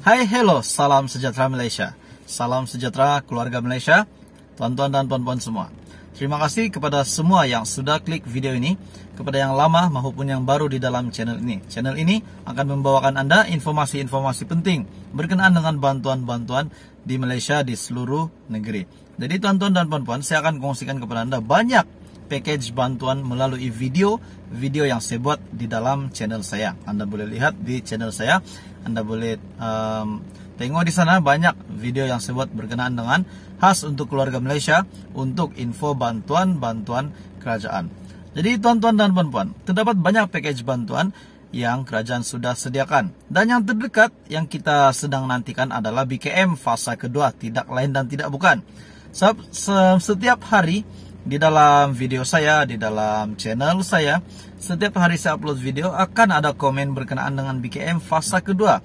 Hai, hello, salam sejahtera Malaysia. Salam sejahtera keluarga Malaysia, tuan-tuan dan puan-puan semua. Terima kasih kepada semua yang sudah klik video ini, kepada yang lama maupun yang baru di dalam channel ini. Channel ini akan membawakan Anda informasi-informasi penting berkenaan dengan bantuan-bantuan di Malaysia di seluruh negeri. Jadi tuan-tuan dan puan-puan, saya akan kongsikan kepada Anda banyak package bantuan melalui video video yang saya buat di dalam channel saya. Anda boleh lihat di channel saya anda boleh um, tengok di sana banyak video yang saya buat berkenaan dengan khas untuk keluarga Malaysia untuk info bantuan-bantuan kerajaan. Jadi tuan-tuan dan puan-puan, terdapat banyak package bantuan yang kerajaan sudah sediakan. Dan yang terdekat yang kita sedang nantikan adalah BKM fase kedua, tidak lain dan tidak bukan. Setiap hari di dalam video saya, di dalam channel saya, setiap hari saya upload video akan ada komen berkenaan dengan BKM fase kedua.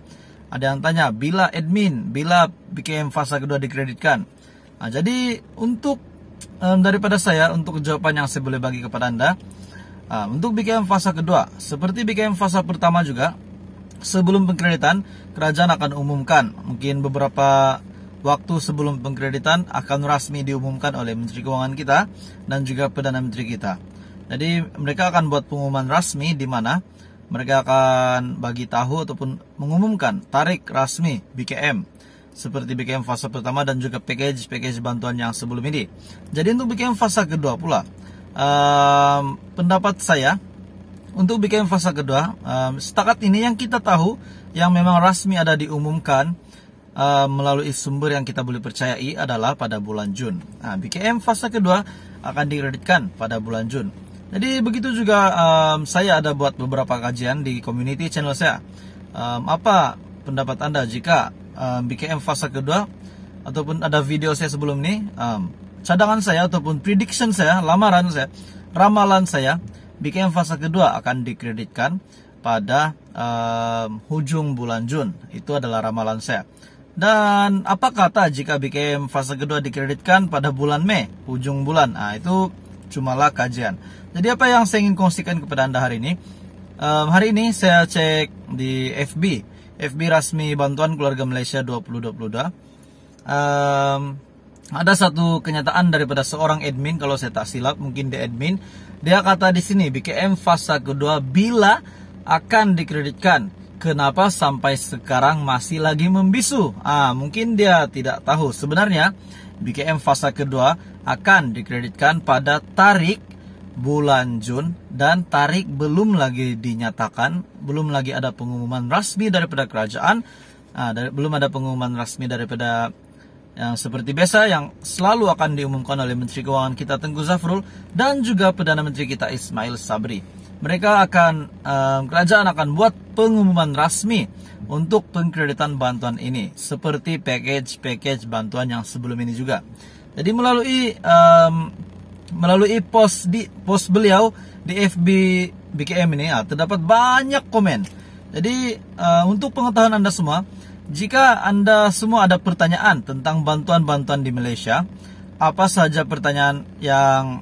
Ada yang tanya, bila admin, bila BKM fase kedua dikreditkan? Nah, jadi untuk um, daripada saya, untuk jawaban yang saya boleh bagi kepada Anda, uh, untuk BKM fase kedua, seperti BKM fase pertama juga, sebelum pengkreditan, kerajaan akan umumkan mungkin beberapa waktu sebelum pengkreditan akan resmi diumumkan oleh Menteri Keuangan kita dan juga Perdana Menteri kita. Jadi mereka akan buat pengumuman resmi di mana mereka akan bagi tahu ataupun mengumumkan tarik resmi BKM seperti BKM fase pertama dan juga package-package bantuan yang sebelum ini. Jadi untuk BKM fase kedua pula, um, pendapat saya untuk BKM fase kedua, um, setakat ini yang kita tahu yang memang resmi ada diumumkan uh, melalui sumber yang kita boleh percayai adalah pada bulan Jun. Nah, BKM fase kedua akan dikreditkan pada bulan Jun. Jadi begitu juga um, saya ada buat beberapa kajian di community channel saya. Um, apa pendapat anda jika um, BKM fase kedua ataupun ada video saya sebelum ini um, cadangan saya ataupun prediction saya, lamaran saya, ramalan saya BKM fase kedua akan dikreditkan pada um, hujung bulan Jun. Itu adalah ramalan saya. Dan apa kata jika BKM fase kedua dikreditkan pada bulan Mei, ujung bulan? Nah, itu cumalah kajian. Jadi apa yang saya ingin kongsikan kepada Anda hari ini? Um, hari ini saya cek di FB, FB resmi Bantuan Keluarga Malaysia 2022. Um, ada satu kenyataan daripada seorang admin kalau saya tak silap mungkin di admin dia kata di sini BKM fase kedua bila akan dikreditkan kenapa sampai sekarang masih lagi membisu? Ah, mungkin dia tidak tahu. Sebenarnya BKM fase kedua akan dikreditkan pada tarik bulan Jun dan tarik belum lagi dinyatakan, belum lagi ada pengumuman resmi daripada kerajaan, ah, dari, belum ada pengumuman resmi daripada yang seperti biasa yang selalu akan diumumkan oleh Menteri Keuangan kita Tengku Zafrul dan juga Perdana Menteri kita Ismail Sabri. Mereka akan um, kerajaan akan buat pengumuman rasmi untuk pengkreditan bantuan ini seperti package-package bantuan yang sebelum ini juga. Jadi melalui um, melalui post di post beliau di FB BKM ini ya, terdapat banyak komen. Jadi uh, untuk pengetahuan Anda semua, jika Anda semua ada pertanyaan tentang bantuan-bantuan di Malaysia, apa saja pertanyaan yang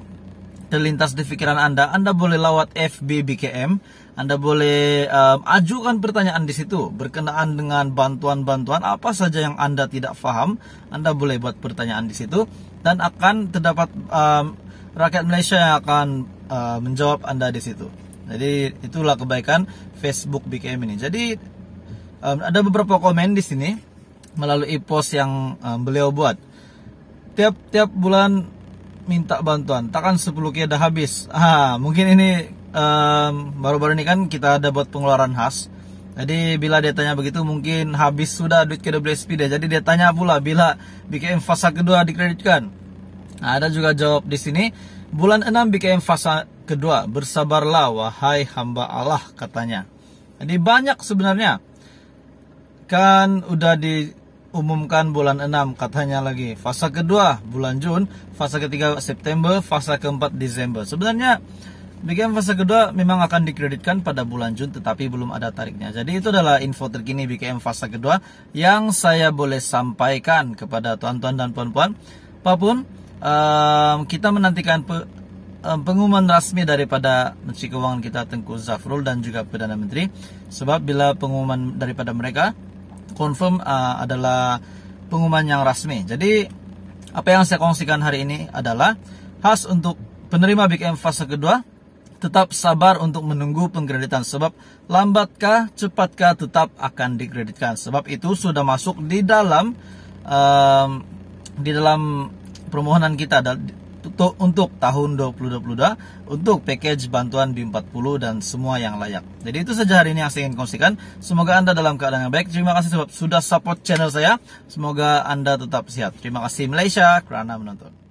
terlintas di pikiran Anda, Anda boleh lawat FB BKM, Anda boleh um, ajukan pertanyaan di situ berkenaan dengan bantuan-bantuan apa saja yang Anda tidak faham, Anda boleh buat pertanyaan di situ dan akan terdapat um, rakyat Malaysia yang akan uh, menjawab Anda di situ. Jadi itulah kebaikan Facebook BKM ini. Jadi um, ada beberapa komen di sini melalui post yang um, beliau buat. Tiap-tiap bulan minta bantuan, takkan 10k dah habis. Ah, mungkin ini baru-baru um, ini kan kita ada buat pengeluaran khas. Jadi bila dia tanya begitu mungkin habis sudah duit ke WSP dia. Jadi dia tanya pula bila BKM fase kedua dikreditkan. Nah, ada juga jawab di sini bulan 6 BKM fase kedua bersabarlah wahai hamba Allah katanya. Jadi banyak sebenarnya kan udah diumumkan bulan 6 katanya lagi. Fase kedua bulan Jun, fase ketiga September, fase keempat Desember. Sebenarnya BKM fase kedua memang akan dikreditkan pada bulan Jun tetapi belum ada tariknya. Jadi itu adalah info terkini BKM fase kedua yang saya boleh sampaikan kepada tuan-tuan dan puan-puan. Apapun um, kita menantikan pe, um, pengumuman resmi daripada Menteri Keuangan kita Tengku Zafrul dan juga Perdana Menteri. Sebab bila pengumuman daripada mereka confirm uh, adalah pengumuman yang resmi. Jadi apa yang saya kongsikan hari ini adalah khas untuk penerima BKM fase kedua tetap sabar untuk menunggu pengkreditan sebab lambatkah cepatkah tetap akan dikreditkan sebab itu sudah masuk di dalam um, di dalam permohonan kita untuk tahun 2022 untuk package bantuan B40 dan semua yang layak. Jadi itu saja hari ini yang saya ingin kongsikan. Semoga Anda dalam keadaan yang baik. Terima kasih sebab sudah support channel saya. Semoga Anda tetap sehat. Terima kasih Malaysia karena menonton.